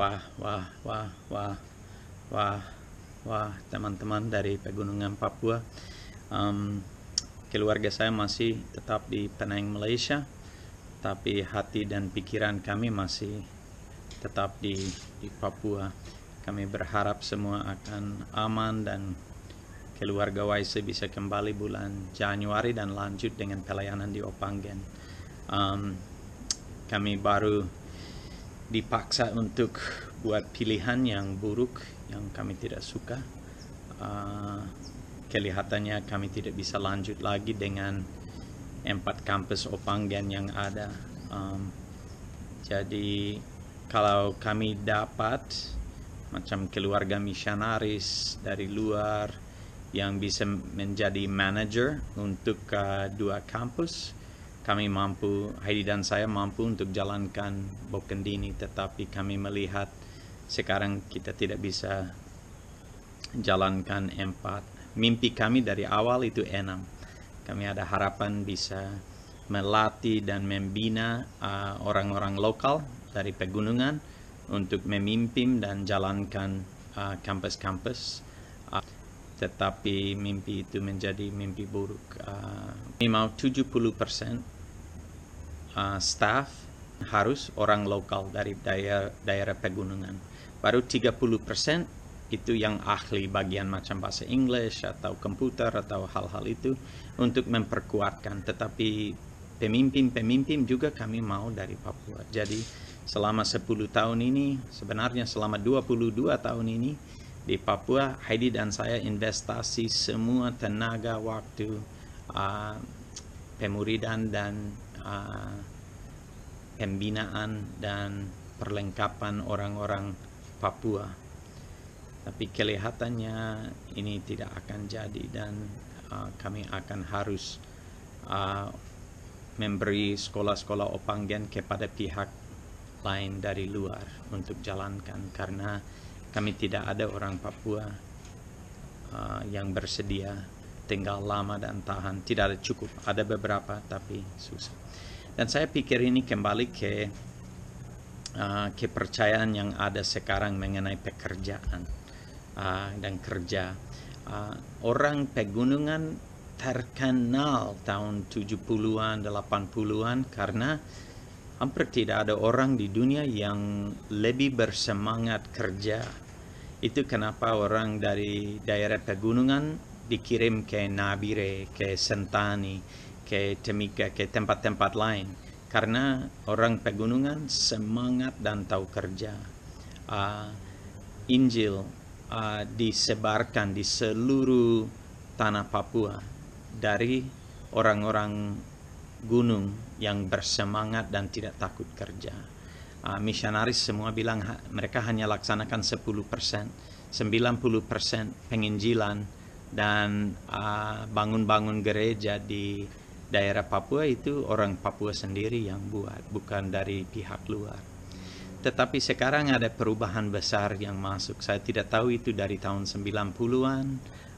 wah wah wah wah wah wah teman-teman dari pegunungan Papua um, keluarga saya masih tetap di Penang Malaysia tapi hati dan pikiran kami masih tetap di, di Papua kami berharap semua akan aman dan keluarga YC bisa kembali bulan Januari dan lanjut dengan pelayanan di Opanggen um, kami baru dipaksa untuk buat pilihan yang buruk yang kami tidak suka uh, kelihatannya kami tidak bisa lanjut lagi dengan empat kampus Opanggen yang ada um, jadi kalau kami dapat macam keluarga misionaris dari luar yang bisa menjadi manager untuk uh, dua kampus kami mampu, Heidi dan saya mampu untuk jalankan Bob Kendini, tetapi kami melihat sekarang kita tidak bisa jalankan empat. Mimpi kami dari awal itu enam. Kami ada harapan bisa melatih dan membina uh, orang-orang uh, lokal dari pegunungan untuk memimpin dan jalankan uh, kampus-kampus. Uh, kampus -kampus tetapi mimpi itu menjadi mimpi buruk. Uh, 70% uh, staff harus orang lokal dari daerah, daerah pegunungan. Baru 30% itu yang ahli bagian macam bahasa Inggris atau komputer atau hal-hal itu untuk memperkuatkan. Tetapi pemimpin-pemimpin juga kami mau dari Papua. Jadi selama 10 tahun ini, sebenarnya selama 22 tahun ini, di Papua Heidi dan saya investasi semua tenaga waktu uh, pemuridan dan uh, pembinaan dan perlengkapan orang-orang Papua tapi kelihatannya ini tidak akan jadi dan uh, kami akan harus uh, memberi sekolah-sekolah opanggen kepada pihak lain dari luar untuk jalankan karena kami tidak ada orang Papua uh, yang bersedia tinggal lama dan tahan tidak ada cukup ada beberapa tapi susah dan saya pikir ini kembali ke uh, kepercayaan yang ada sekarang mengenai pekerjaan uh, dan kerja uh, orang pegunungan terkenal tahun 70-an 80-an karena hampir tidak ada orang di dunia yang lebih bersemangat kerja itu kenapa orang dari daerah pegunungan dikirim ke Nabire, ke Sentani, ke Temika, ke tempat-tempat lain. Karena orang pegunungan semangat dan tahu kerja. Uh, Injil uh, disebarkan di seluruh tanah Papua dari orang-orang gunung yang bersemangat dan tidak takut kerja. Ah, misionaris semua bilang ha, mereka hanya laksanakan 10%, 90% penginjilan dan ah, bangun-bangun uh, bangun -bangun gereja di daerah Papua itu orang Papua sendiri yang buat, bukan dari pihak luar. Tetapi sekarang ada perubahan besar yang masuk. Saya tidak tahu itu dari tahun 90-an, uh,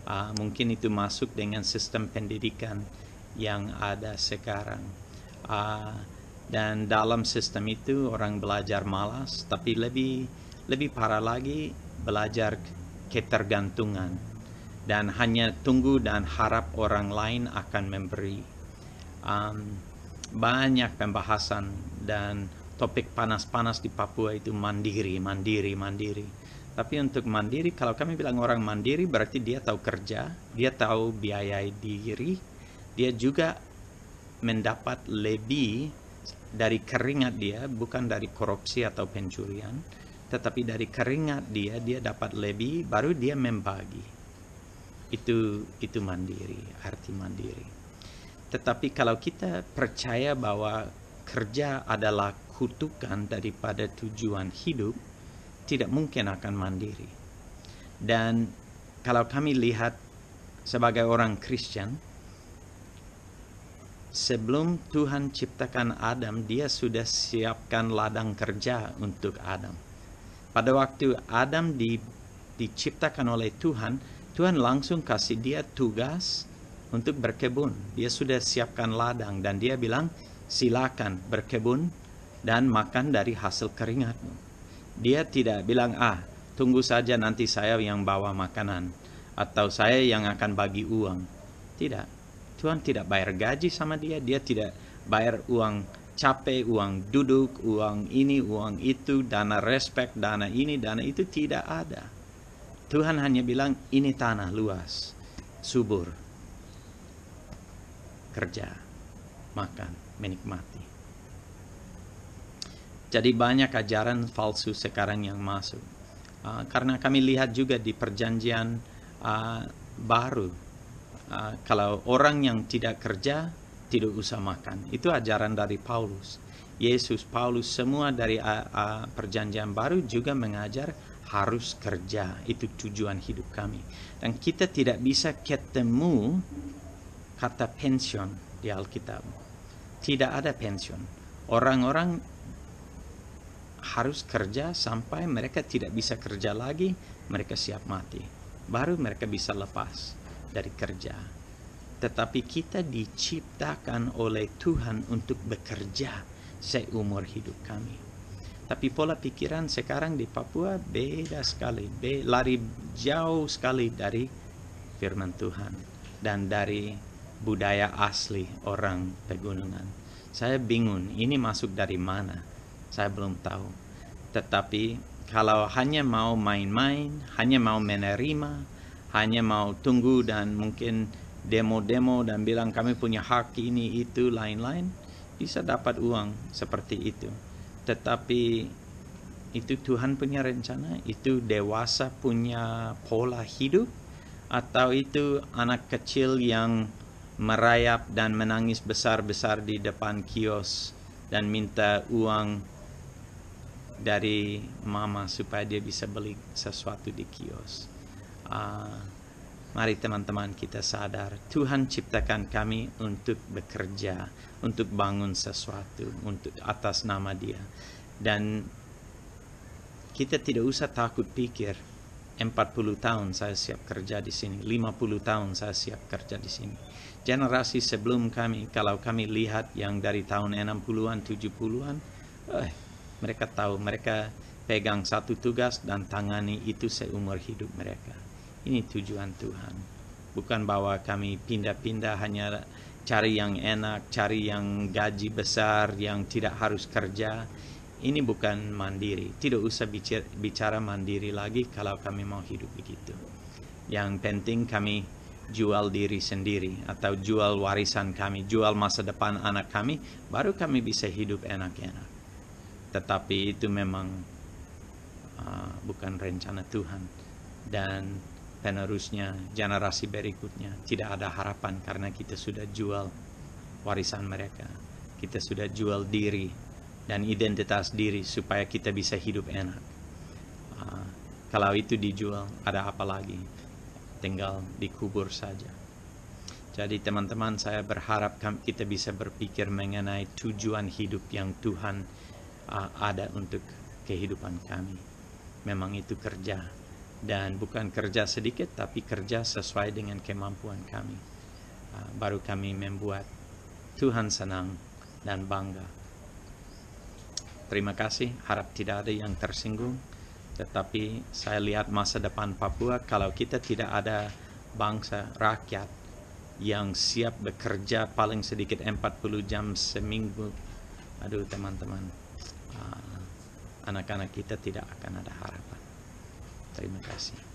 ah, mungkin itu masuk dengan sistem pendidikan yang ada sekarang. Uh, dan dalam sistem itu orang belajar malas tapi lebih lebih parah lagi belajar ketergantungan dan hanya tunggu dan harap orang lain akan memberi um, banyak pembahasan dan topik panas-panas di Papua itu mandiri mandiri mandiri tapi untuk mandiri kalau kami bilang orang mandiri berarti dia tahu kerja dia tahu biaya diri dia juga mendapat lebih dari keringat dia, bukan dari korupsi atau pencurian, tetapi dari keringat dia dia dapat lebih baru dia membagi. Itu itu mandiri, arti mandiri. Tetapi kalau kita percaya bahwa kerja adalah kutukan daripada tujuan hidup, tidak mungkin akan mandiri. Dan kalau kami lihat sebagai orang Kristen, sebelum Tuhan ciptakan Adam, dia sudah siapkan ladang kerja untuk Adam. Pada waktu Adam di, diciptakan oleh Tuhan, Tuhan langsung kasih dia tugas untuk berkebun. Dia sudah siapkan ladang dan dia bilang, silakan berkebun dan makan dari hasil keringatmu. Dia tidak bilang, ah, tunggu saja nanti saya yang bawa makanan atau saya yang akan bagi uang. Tidak, Tuhan tidak bayar gaji sama dia, dia tidak bayar uang capek, uang duduk, uang ini, uang itu, dana respect, dana ini, dana itu tidak ada. Tuhan hanya bilang ini tanah luas, subur, kerja, makan, menikmati. Jadi banyak ajaran palsu sekarang yang masuk. Uh, karena kami lihat juga di perjanjian uh, baru Ah, kalau orang yang tidak kerja tidak usah makan. Itu ajaran dari Paulus. Yesus, Paulus, semua dari ah, ah, Perjanjian Baru juga mengajar harus kerja. Itu tujuan hidup kami. Dan kita tidak bisa ketemu kata pensiun di Alkitab. Tidak ada pensiun. Orang-orang harus kerja sampai mereka tidak bisa kerja lagi, mereka siap mati. Baru mereka bisa lepas dari kerja. Tetapi kita diciptakan oleh Tuhan untuk bekerja seumur hidup kami. Tapi pola pikiran sekarang di Papua beda sekali, be lari jauh sekali dari firman Tuhan dan dari budaya asli orang pegunungan. Saya bingung, ini masuk dari mana? Saya belum tahu. Tetapi kalau hanya mau main-main, hanya mau menerima, hanya mau tunggu dan mungkin demo-demo dan bilang kami punya hak ini itu lain-lain bisa dapat uang seperti itu tetapi itu Tuhan punya rencana itu dewasa punya pola hidup atau itu anak kecil yang merayap dan menangis besar-besar di depan kios dan minta uang dari mama supaya dia bisa beli sesuatu di kios uh, Mari teman-teman kita sadar Tuhan ciptakan kami untuk bekerja, untuk bangun sesuatu untuk atas nama Dia. Dan kita tidak usah takut pikir 40 tahun saya siap kerja di sini, 50 tahun saya siap kerja di sini. Generasi sebelum kami, kalau kami lihat yang dari tahun 60-an, 70-an, eh, mereka tahu mereka pegang satu tugas dan tangani itu seumur hidup mereka. Ini tujuan Tuhan. Bukan bahwa kami pindah-pindah hanya cari yang enak, cari yang gaji besar, yang tidak harus kerja. Ini bukan mandiri. Tidak usah bicara, mandiri lagi kalau kami mau hidup begitu. Yang penting kami jual diri sendiri atau jual warisan kami, jual masa depan anak kami, baru kami bisa hidup enak-enak. Tetapi itu memang uh, bukan rencana Tuhan dan Penerusnya, generasi berikutnya tidak ada harapan karena kita sudah jual warisan mereka. Kita sudah jual diri dan identitas diri supaya kita bisa hidup enak. Uh, kalau itu dijual, ada apa lagi? Tinggal dikubur saja. Jadi teman-teman saya berharap kita bisa berpikir mengenai tujuan hidup yang Tuhan uh, ada untuk kehidupan kami. Memang itu kerja dan bukan kerja sedikit tapi kerja sesuai dengan kemampuan kami ah, baru kami membuat Tuhan senang dan bangga terima kasih harap tidak ada yang tersinggung tetapi saya lihat masa depan Papua kalau kita tidak ada bangsa rakyat yang siap bekerja paling sedikit 40 jam seminggu aduh teman-teman ah, anak-anak kita tidak akan ada harap Terima kasih.